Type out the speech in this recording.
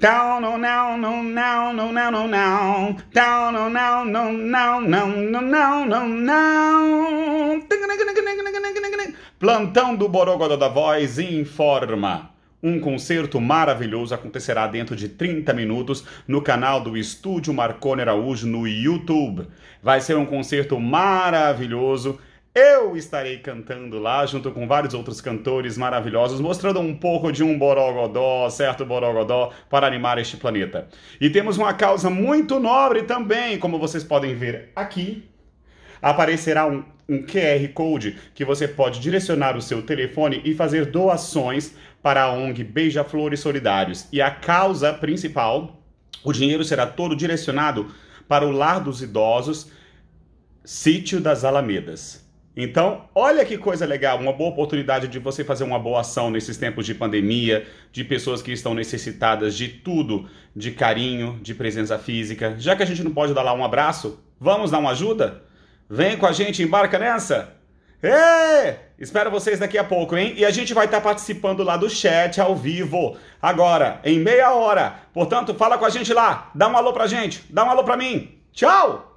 Down on down on down on down on down down on down on down on down on down Plantão do Borogodó da Voz informa. Um concerto maravilhoso acontecerá dentro de 30 minutos no canal do Estúdio Marcone Araújo no YouTube. Vai ser um concerto maravilhoso eu estarei cantando lá junto com vários outros cantores maravilhosos, mostrando um pouco de um borogodó, certo borogodó, para animar este planeta. E temos uma causa muito nobre também, como vocês podem ver aqui. Aparecerá um, um QR Code que você pode direcionar o seu telefone e fazer doações para a ONG Beija-Flores Solidários. E a causa principal, o dinheiro será todo direcionado para o Lar dos Idosos, Sítio das Alamedas. Então, olha que coisa legal, uma boa oportunidade de você fazer uma boa ação nesses tempos de pandemia, de pessoas que estão necessitadas de tudo, de carinho, de presença física. Já que a gente não pode dar lá um abraço, vamos dar uma ajuda? Vem com a gente, embarca nessa! Ê! Espero vocês daqui a pouco, hein? E a gente vai estar tá participando lá do chat ao vivo, agora, em meia hora. Portanto, fala com a gente lá, dá um alô pra gente, dá um alô pra mim. Tchau!